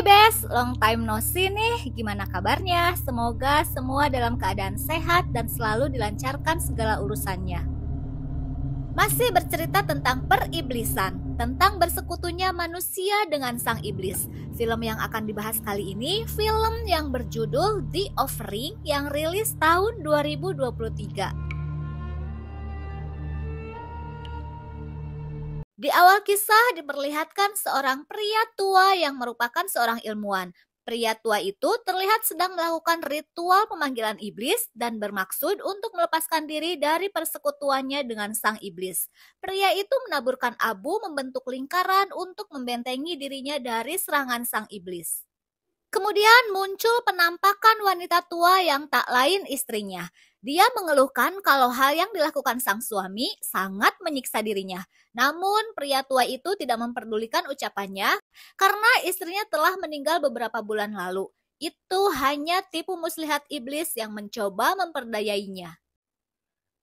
Hai Bes, long time no see nih. Gimana kabarnya? Semoga semua dalam keadaan sehat dan selalu dilancarkan segala urusannya. Masih bercerita tentang periblisan, tentang bersekutunya manusia dengan sang iblis. Film yang akan dibahas kali ini, film yang berjudul The Offering yang rilis tahun 2023. Di awal kisah diperlihatkan seorang pria tua yang merupakan seorang ilmuwan. Pria tua itu terlihat sedang melakukan ritual pemanggilan iblis dan bermaksud untuk melepaskan diri dari persekutuannya dengan sang iblis. Pria itu menaburkan abu membentuk lingkaran untuk membentengi dirinya dari serangan sang iblis. Kemudian muncul penampakan wanita tua yang tak lain istrinya. Dia mengeluhkan kalau hal yang dilakukan sang suami sangat menyiksa dirinya. Namun, pria tua itu tidak memperdulikan ucapannya karena istrinya telah meninggal beberapa bulan lalu. Itu hanya tipu muslihat iblis yang mencoba memperdayainya.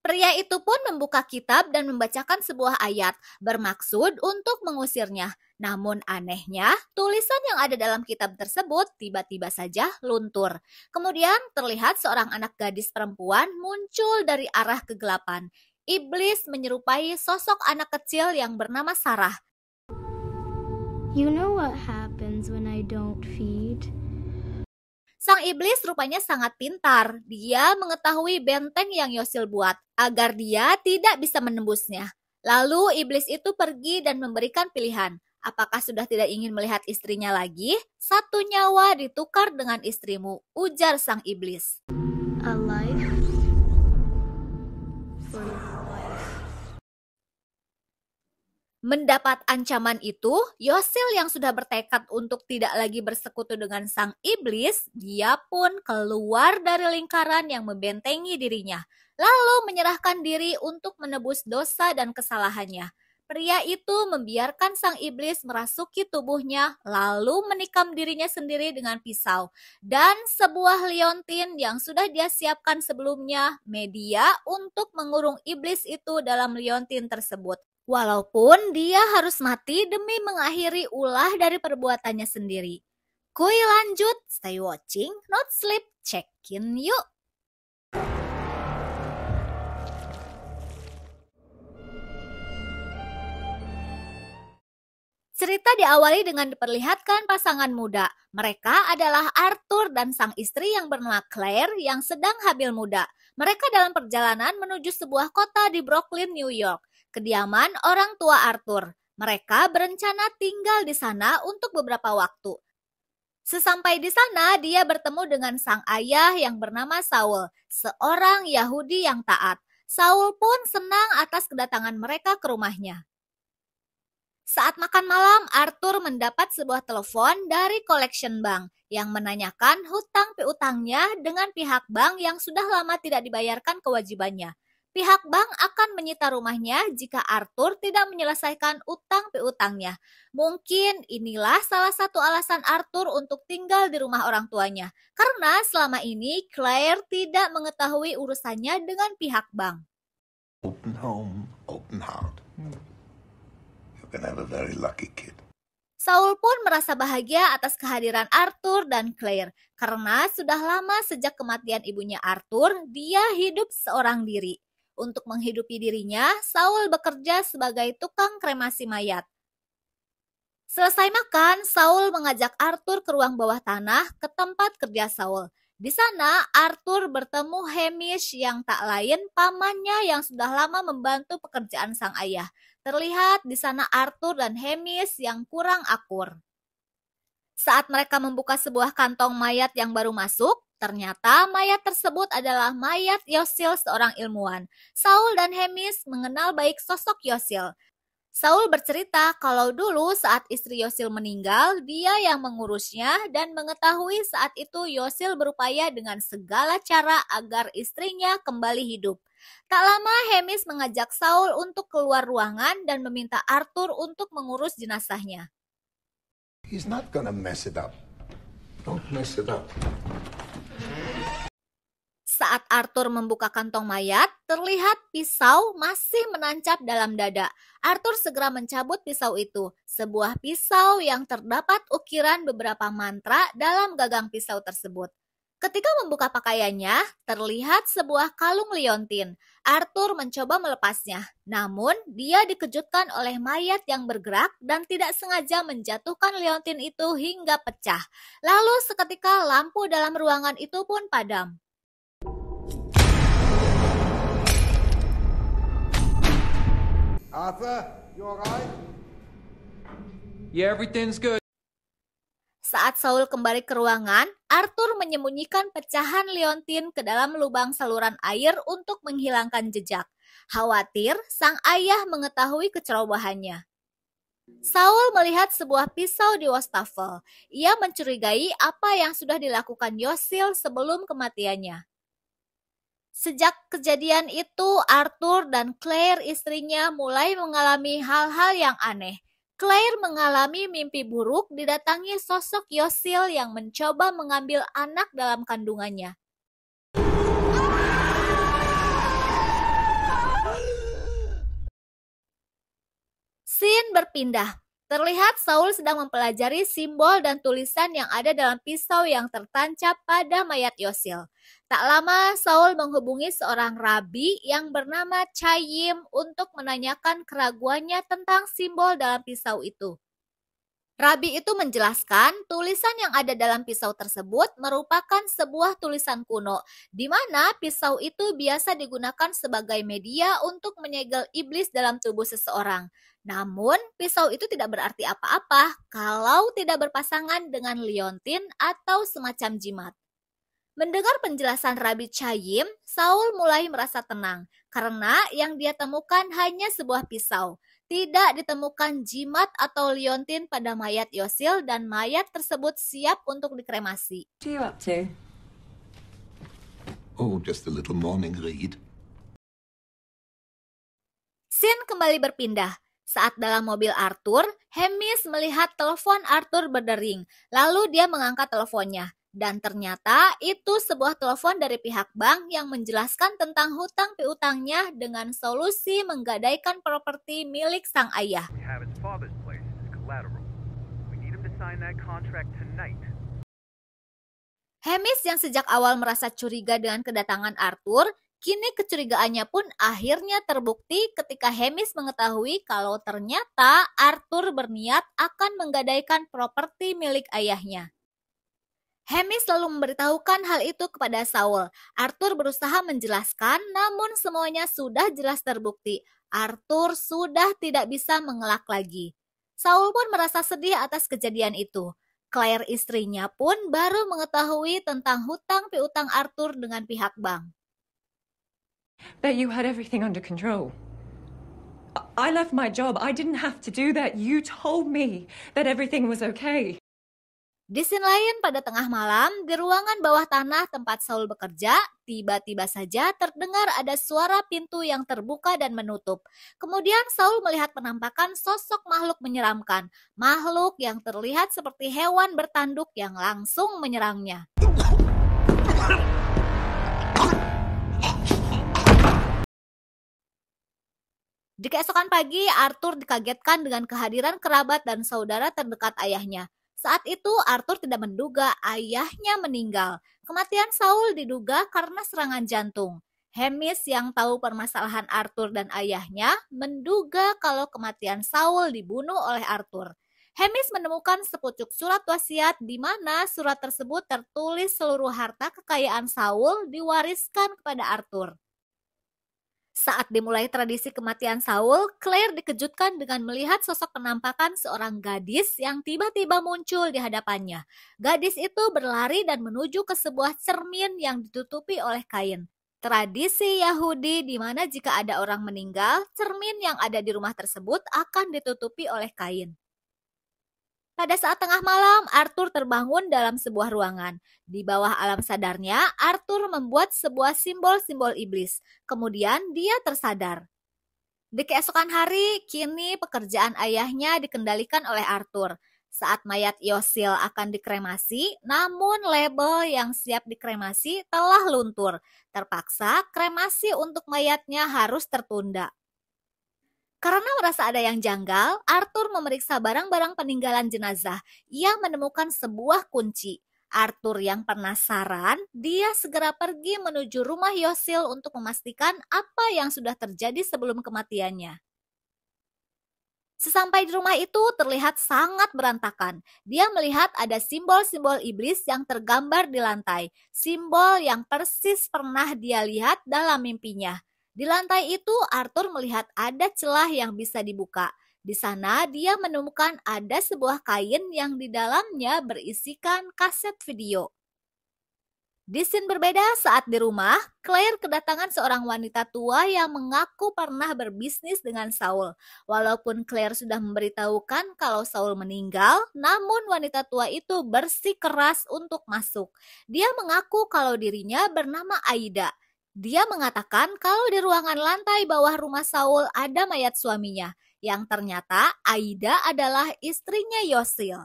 Pria itu pun membuka kitab dan membacakan sebuah ayat bermaksud untuk mengusirnya. Namun anehnya, tulisan yang ada dalam kitab tersebut tiba-tiba saja luntur. Kemudian terlihat seorang anak gadis perempuan muncul dari arah kegelapan. Iblis menyerupai sosok anak kecil yang bernama Sarah. You know what happens when I don't feed? Sang iblis rupanya sangat pintar. Dia mengetahui benteng yang Yosil buat agar dia tidak bisa menembusnya. Lalu iblis itu pergi dan memberikan pilihan. Apakah sudah tidak ingin melihat istrinya lagi? Satu nyawa ditukar dengan istrimu, ujar sang iblis. Allah mendapat ancaman itu, Yosil yang sudah bertekad untuk tidak lagi bersekutu dengan sang iblis, dia pun keluar dari lingkaran yang membentengi dirinya, lalu menyerahkan diri untuk menebus dosa dan kesalahannya. Pria itu membiarkan sang iblis merasuki tubuhnya, lalu menikam dirinya sendiri dengan pisau. Dan sebuah liontin yang sudah dia siapkan sebelumnya, media untuk mengurung iblis itu dalam liontin tersebut. Walaupun dia harus mati demi mengakhiri ulah dari perbuatannya sendiri. Kui lanjut, stay watching, not sleep, check in yuk. Cerita diawali dengan diperlihatkan pasangan muda. Mereka adalah Arthur dan sang istri yang bernama Claire yang sedang hamil muda. Mereka dalam perjalanan menuju sebuah kota di Brooklyn, New York kediaman orang tua Arthur. Mereka berencana tinggal di sana untuk beberapa waktu. Sesampai di sana, dia bertemu dengan sang ayah yang bernama Saul, seorang Yahudi yang taat. Saul pun senang atas kedatangan mereka ke rumahnya. Saat makan malam, Arthur mendapat sebuah telepon dari collection bank yang menanyakan hutang piutangnya dengan pihak bank yang sudah lama tidak dibayarkan kewajibannya. Pihak bank akan menyita rumahnya jika Arthur tidak menyelesaikan utang piutangnya. Mungkin inilah salah satu alasan Arthur untuk tinggal di rumah orang tuanya. Karena selama ini Claire tidak mengetahui urusannya dengan pihak bank. Open home, open heart. You can have a very lucky kid. Saul pun merasa bahagia atas kehadiran Arthur dan Claire karena sudah lama sejak kematian ibunya Arthur, dia hidup seorang diri. Untuk menghidupi dirinya, Saul bekerja sebagai tukang kremasi mayat. Selesai makan, Saul mengajak Arthur ke ruang bawah tanah ke tempat kerja Saul. Di sana, Arthur bertemu Hamish yang tak lain pamannya yang sudah lama membantu pekerjaan sang ayah. Terlihat di sana Arthur dan Hamish yang kurang akur. Saat mereka membuka sebuah kantong mayat yang baru masuk, Ternyata mayat tersebut adalah mayat Yosil seorang ilmuwan. Saul dan Hemis mengenal baik sosok Yosil. Saul bercerita kalau dulu saat istri Yosil meninggal, dia yang mengurusnya dan mengetahui saat itu Yosil berupaya dengan segala cara agar istrinya kembali hidup. Tak lama Hemis mengajak Saul untuk keluar ruangan dan meminta Arthur untuk mengurus jenazahnya. He's not gonna mess it up. Don't mess it up. Saat Arthur membuka kantong mayat, terlihat pisau masih menancap dalam dada. Arthur segera mencabut pisau itu, sebuah pisau yang terdapat ukiran beberapa mantra dalam gagang pisau tersebut. Ketika membuka pakaiannya, terlihat sebuah kalung liontin. Arthur mencoba melepasnya, namun dia dikejutkan oleh mayat yang bergerak dan tidak sengaja menjatuhkan liontin itu hingga pecah. Lalu seketika lampu dalam ruangan itu pun padam. Arthur, you alright? Yeah, everything's good. Saat Saul kembali ke ruangan, Arthur menyembunyikan pecahan liontin ke dalam lubang saluran air untuk menghilangkan jejak. Khawatir sang ayah mengetahui kecerobohannya. Saul melihat sebuah pisau di wastafel. Ia mencurigai apa yang sudah dilakukan Yosil sebelum kematiannya. Sejak kejadian itu, Arthur dan Claire istrinya mulai mengalami hal-hal yang aneh. Claire mengalami mimpi buruk didatangi sosok Yosil yang mencoba mengambil anak dalam kandungannya. Scene berpindah. Terlihat Saul sedang mempelajari simbol dan tulisan yang ada dalam pisau yang tertancap pada mayat Yosil. Tak lama Saul menghubungi seorang rabi yang bernama Chayim untuk menanyakan keraguannya tentang simbol dalam pisau itu. Rabi itu menjelaskan tulisan yang ada dalam pisau tersebut merupakan sebuah tulisan kuno, di mana pisau itu biasa digunakan sebagai media untuk menyegel iblis dalam tubuh seseorang. Namun, pisau itu tidak berarti apa-apa kalau tidak berpasangan dengan liontin atau semacam jimat. Mendengar penjelasan Rabi Chayim, Saul mulai merasa tenang karena yang dia temukan hanya sebuah pisau tidak ditemukan jimat atau liontin pada mayat Yosil dan mayat tersebut siap untuk dikremasi. Oh, just a little morning read. Sin kembali berpindah. Saat dalam mobil Arthur, Hemis melihat telepon Arthur berdering. Lalu dia mengangkat teleponnya. Dan ternyata itu sebuah telepon dari pihak bank yang menjelaskan tentang hutang piutangnya dengan solusi menggadaikan properti milik sang ayah. Hemis yang sejak awal merasa curiga dengan kedatangan Arthur, kini kecurigaannya pun akhirnya terbukti ketika Hemis mengetahui kalau ternyata Arthur berniat akan menggadaikan properti milik ayahnya. Hemi selalu memberitahukan hal itu kepada Saul. Arthur berusaha menjelaskan, namun semuanya sudah jelas terbukti. Arthur sudah tidak bisa mengelak lagi. Saul pun merasa sedih atas kejadian itu. Claire istrinya pun baru mengetahui tentang hutang piutang Arthur dengan pihak bank. That you had everything under control. I left my job. I didn't have to do that. You told me that everything was okay. Di scene lain pada tengah malam, di ruangan bawah tanah tempat Saul bekerja, tiba-tiba saja terdengar ada suara pintu yang terbuka dan menutup. Kemudian Saul melihat penampakan sosok makhluk menyeramkan, makhluk yang terlihat seperti hewan bertanduk yang langsung menyerangnya. Di keesokan pagi, Arthur dikagetkan dengan kehadiran kerabat dan saudara terdekat ayahnya. Saat itu Arthur tidak menduga ayahnya meninggal. Kematian Saul diduga karena serangan jantung. Hemis yang tahu permasalahan Arthur dan ayahnya menduga kalau kematian Saul dibunuh oleh Arthur. Hemis menemukan sepucuk surat wasiat di mana surat tersebut tertulis seluruh harta kekayaan Saul diwariskan kepada Arthur. Saat dimulai tradisi kematian Saul, Claire dikejutkan dengan melihat sosok penampakan seorang gadis yang tiba-tiba muncul di hadapannya. Gadis itu berlari dan menuju ke sebuah cermin yang ditutupi oleh kain. Tradisi Yahudi di mana jika ada orang meninggal, cermin yang ada di rumah tersebut akan ditutupi oleh kain. Pada saat tengah malam, Arthur terbangun dalam sebuah ruangan. Di bawah alam sadarnya, Arthur membuat sebuah simbol-simbol iblis. Kemudian dia tersadar. Di keesokan hari, kini pekerjaan ayahnya dikendalikan oleh Arthur. Saat mayat Yosil akan dikremasi, namun label yang siap dikremasi telah luntur. Terpaksa kremasi untuk mayatnya harus tertunda. Karena merasa ada yang janggal, Arthur memeriksa barang-barang peninggalan jenazah. Ia menemukan sebuah kunci. Arthur yang penasaran, dia segera pergi menuju rumah Yosil untuk memastikan apa yang sudah terjadi sebelum kematiannya. Sesampai di rumah itu terlihat sangat berantakan. Dia melihat ada simbol-simbol iblis yang tergambar di lantai, simbol yang persis pernah dia lihat dalam mimpinya. Di lantai itu, Arthur melihat ada celah yang bisa dibuka. Di sana, dia menemukan ada sebuah kain yang di dalamnya berisikan kaset video. Di scene berbeda saat di rumah, Claire kedatangan seorang wanita tua yang mengaku pernah berbisnis dengan Saul. Walaupun Claire sudah memberitahukan kalau Saul meninggal, namun wanita tua itu bersikeras untuk masuk. Dia mengaku kalau dirinya bernama Aida. Dia mengatakan kalau di ruangan lantai bawah rumah Saul ada mayat suaminya, yang ternyata Aida adalah istrinya Yosil.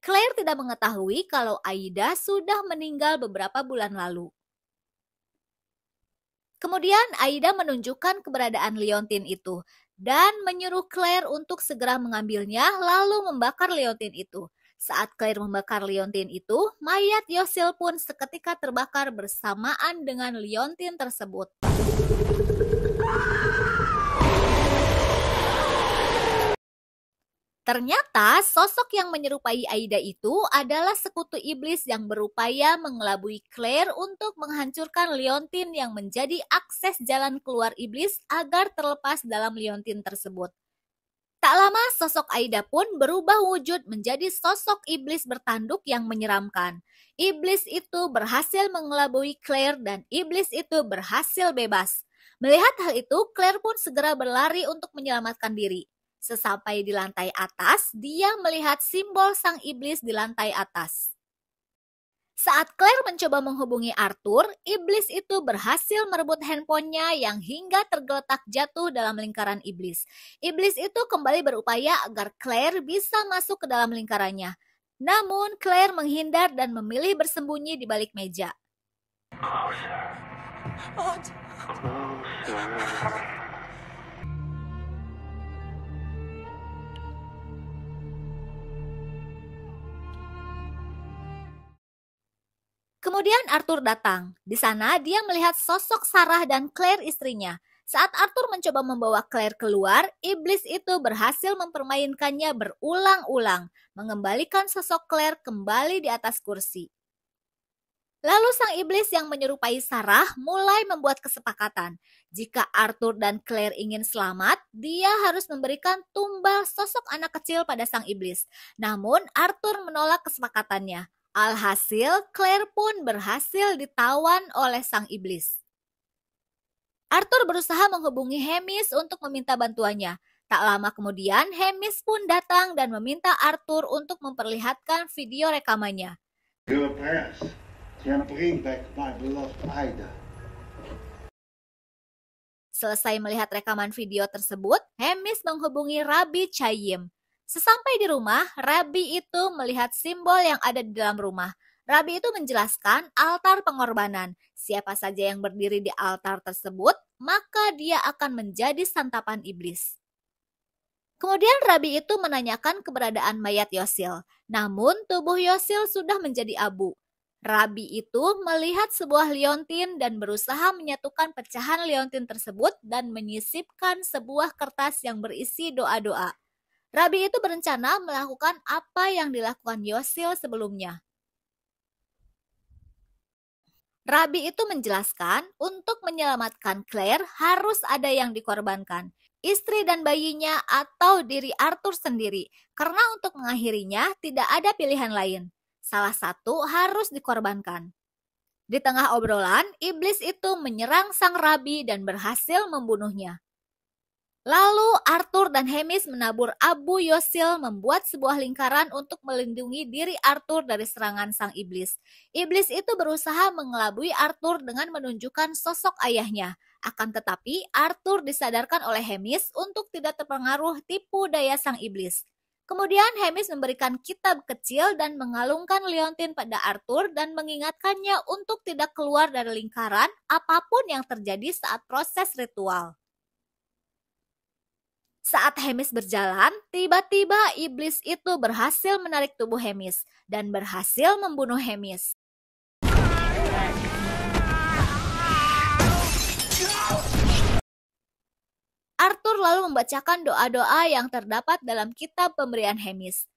Claire tidak mengetahui kalau Aida sudah meninggal beberapa bulan lalu. Kemudian Aida menunjukkan keberadaan leontin itu dan menyuruh Claire untuk segera mengambilnya lalu membakar leontin itu. Saat Claire membakar liontin itu, mayat Yosil pun seketika terbakar bersamaan dengan liontin tersebut. Ternyata sosok yang menyerupai Aida itu adalah sekutu iblis yang berupaya mengelabui Claire untuk menghancurkan liontin yang menjadi akses jalan keluar iblis agar terlepas dalam liontin tersebut. Tak lama sosok Aida pun berubah wujud menjadi sosok iblis bertanduk yang menyeramkan. Iblis itu berhasil mengelabui Claire dan iblis itu berhasil bebas. Melihat hal itu, Claire pun segera berlari untuk menyelamatkan diri. Sesampai di lantai atas, dia melihat simbol sang iblis di lantai atas. Saat Claire mencoba menghubungi Arthur, iblis itu berhasil merebut handphonenya yang hingga tergeletak jatuh dalam lingkaran iblis. Iblis itu kembali berupaya agar Claire bisa masuk ke dalam lingkarannya. Namun, Claire menghindar dan memilih bersembunyi di balik meja. Closer. Kemudian Arthur datang. Di sana dia melihat sosok Sarah dan Claire istrinya. Saat Arthur mencoba membawa Claire keluar, iblis itu berhasil mempermainkannya berulang-ulang, mengembalikan sosok Claire kembali di atas kursi. Lalu sang iblis yang menyerupai Sarah mulai membuat kesepakatan. Jika Arthur dan Claire ingin selamat, dia harus memberikan tumbal sosok anak kecil pada sang iblis. Namun Arthur menolak kesepakatannya. Alhasil, Claire pun berhasil ditawan oleh sang iblis. Arthur berusaha menghubungi Hemis untuk meminta bantuannya. Tak lama kemudian, Hemis pun datang dan meminta Arthur untuk memperlihatkan video rekamannya. Selesai melihat rekaman video tersebut, Hemis menghubungi Rabbi Chaim. Sesampai di rumah, Rabi itu melihat simbol yang ada di dalam rumah. Rabi itu menjelaskan altar pengorbanan. Siapa saja yang berdiri di altar tersebut, maka dia akan menjadi santapan iblis. Kemudian Rabi itu menanyakan keberadaan mayat Yosil. Namun tubuh Yosil sudah menjadi abu. Rabi itu melihat sebuah liontin dan berusaha menyatukan pecahan liontin tersebut dan menyisipkan sebuah kertas yang berisi doa-doa. Rabi itu berencana melakukan apa yang dilakukan Yosil sebelumnya. Rabi itu menjelaskan untuk menyelamatkan Claire harus ada yang dikorbankan, istri dan bayinya atau diri Arthur sendiri, karena untuk mengakhirinya tidak ada pilihan lain. Salah satu harus dikorbankan. Di tengah obrolan, iblis itu menyerang sang rabi dan berhasil membunuhnya. Lalu Arthur dan Hemis menabur Abu Yosil membuat sebuah lingkaran untuk melindungi diri Arthur dari serangan sang iblis. Iblis itu berusaha mengelabui Arthur dengan menunjukkan sosok ayahnya. Akan tetapi Arthur disadarkan oleh Hemis untuk tidak terpengaruh tipu daya sang iblis. Kemudian Hemis memberikan kitab kecil dan mengalungkan liontin pada Arthur dan mengingatkannya untuk tidak keluar dari lingkaran apapun yang terjadi saat proses ritual. Saat Hemis berjalan, tiba-tiba iblis itu berhasil menarik tubuh Hemis dan berhasil membunuh Hemis. Arthur lalu membacakan doa-doa yang terdapat dalam kitab pemberian Hemis.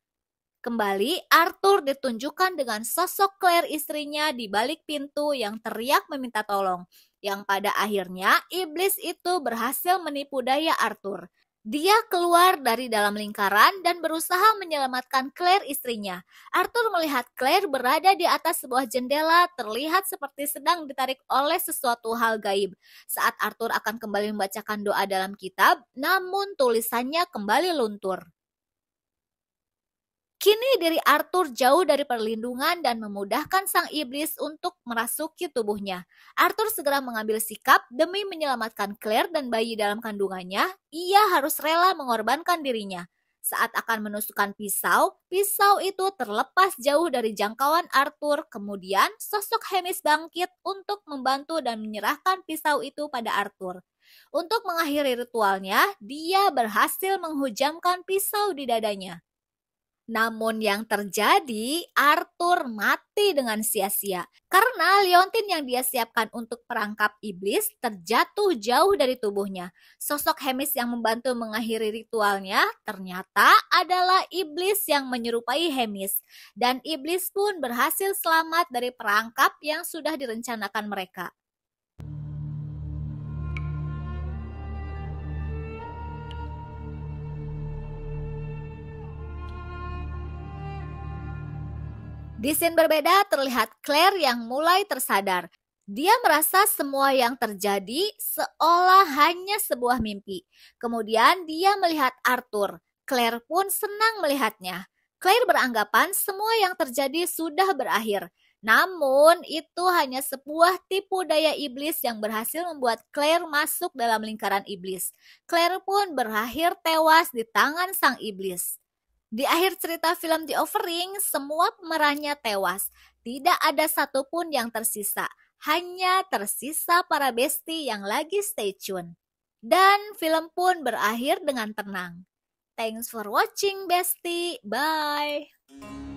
Kembali, Arthur ditunjukkan dengan sosok Claire istrinya di balik pintu yang teriak meminta tolong. Yang pada akhirnya, iblis itu berhasil menipu daya Arthur dia keluar dari dalam lingkaran dan berusaha menyelamatkan Claire istrinya. Arthur melihat Claire berada di atas sebuah jendela, terlihat seperti sedang ditarik oleh sesuatu hal gaib. Saat Arthur akan kembali membacakan doa dalam kitab, namun tulisannya kembali luntur. Kini diri Arthur jauh dari perlindungan dan memudahkan sang iblis untuk merasuki tubuhnya. Arthur segera mengambil sikap demi menyelamatkan Claire dan bayi dalam kandungannya. Ia harus rela mengorbankan dirinya. Saat akan menusukkan pisau, pisau itu terlepas jauh dari jangkauan Arthur. Kemudian, sosok Hemis bangkit untuk membantu dan menyerahkan pisau itu pada Arthur. Untuk mengakhiri ritualnya, dia berhasil menghujamkan pisau di dadanya. Namun yang terjadi, Arthur mati dengan sia-sia karena liontin yang dia siapkan untuk perangkap iblis terjatuh jauh dari tubuhnya. Sosok Hemis yang membantu mengakhiri ritualnya ternyata adalah iblis yang menyerupai Hemis dan iblis pun berhasil selamat dari perangkap yang sudah direncanakan mereka. Di scene berbeda terlihat Claire yang mulai tersadar. Dia merasa semua yang terjadi seolah hanya sebuah mimpi. Kemudian dia melihat Arthur. Claire pun senang melihatnya. Claire beranggapan semua yang terjadi sudah berakhir. Namun, itu hanya sebuah tipu daya iblis yang berhasil membuat Claire masuk dalam lingkaran iblis. Claire pun berakhir tewas di tangan sang iblis. Di akhir cerita film The Offering, semua pemerannya tewas. Tidak ada satupun yang tersisa. Hanya tersisa para besti yang lagi stay tune. Dan film pun berakhir dengan tenang. Thanks for watching, Besti. Bye.